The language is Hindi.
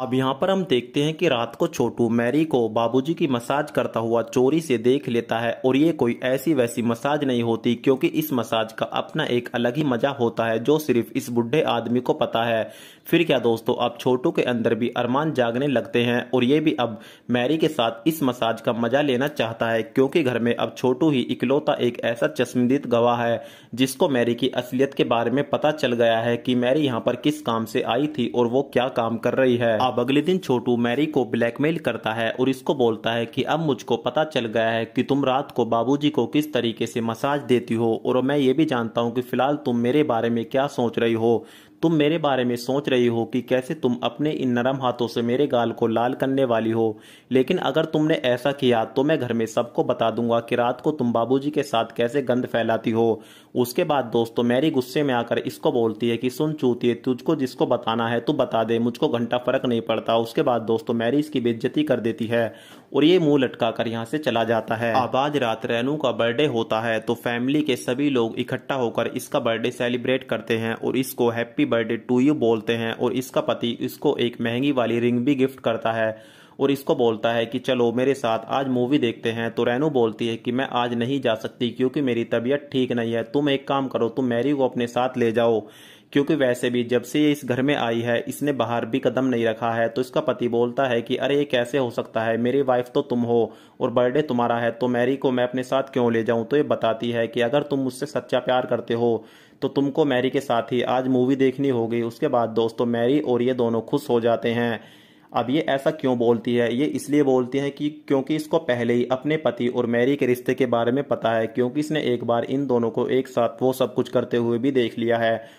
अब यहाँ पर हम देखते हैं कि रात को छोटू मैरी को बाबूजी की मसाज करता हुआ चोरी से देख लेता है और ये कोई ऐसी वैसी मसाज नहीं होती क्योंकि इस मसाज का अपना एक अलग ही मजा होता है जो सिर्फ इस बुढ़े आदमी को पता है फिर क्या दोस्तों अब छोटू के अंदर भी अरमान जागने लगते हैं और ये भी अब मैरी के साथ इस मसाज का मजा लेना चाहता है क्योंकि घर में अब छोटू ही इकलौता एक ऐसा चश्मदीद गवाह है जिसको मैरी की असलियत के बारे में पता चल गया है कि मैरी यहाँ पर किस काम से आई थी और वो क्या काम कर रही है अब अगले दिन छोटू मैरी को ब्लैकमेल करता है और इसको बोलता है कि अब मुझको पता चल गया है कि तुम रात को बाबूजी को किस तरीके से मसाज देती हो और मैं ये भी जानता हूँ कि फिलहाल तुम मेरे बारे में क्या सोच रही हो तुम मेरे बारे में सोच रही हो कि कैसे तुम अपने इन नरम हाथों से मेरे गाल को लाल करने वाली हो लेकिन अगर तुमने ऐसा किया तो मैं घर में सबको बता दूंगा कि रात को तुम बाबूजी के साथ कैसे गंद फैलाती हो उसके बाद दोस्तों मैरी गुस्से में आकर इसको बोलती है कि सुन चूती है तुझको जिसको बताना है तू बता दे मुझको घंटा फर्क नहीं नहीं पड़ता उसके बाद दोस्तों मैरी इसकी बेज्जती कर देती है और ये मुंह लटका कर यहाँ से चला जाता है अब आज रात रेनू का बर्थडे होता है तो फैमिली के सभी लोग इकट्ठा होकर इसका बर्थडे सेलिब्रेट करते हैं और इसको हैप्पी बर्थडे टू यू बोलते हैं और इसका पति इसको एक महंगी वाली रिंग भी गिफ्ट करता है और इसको बोलता है कि चलो मेरे साथ आज मूवी देखते हैं तो रेनू बोलती है कि मैं आज नहीं जा सकती क्योंकि मेरी तबीयत ठीक नहीं है तुम एक काम करो तुम मैरी को अपने साथ ले जाओ क्योंकि वैसे भी जब से ये इस घर में आई है इसने बाहर भी कदम नहीं रखा है तो इसका पति बोलता है कि अरे ये कैसे हो सकता है मेरी वाइफ तो तुम हो और बर्थडे तुम्हारा है तो मैरी को मैं अपने साथ क्यों ले जाऊं तो ये बताती है कि अगर तुम मुझसे सच्चा प्यार करते हो तो तुमको मैरी के साथ ही आज मूवी देखनी होगी उसके बाद दोस्तों मैरी और ये दोनों खुश हो जाते हैं अब ये ऐसा क्यों बोलती है ये इसलिए बोलती है कि क्योंकि इसको पहले ही अपने पति और मैरी के रिश्ते के बारे में पता है क्योंकि इसने एक बार इन दोनों को एक साथ वो सब कुछ करते हुए भी देख लिया है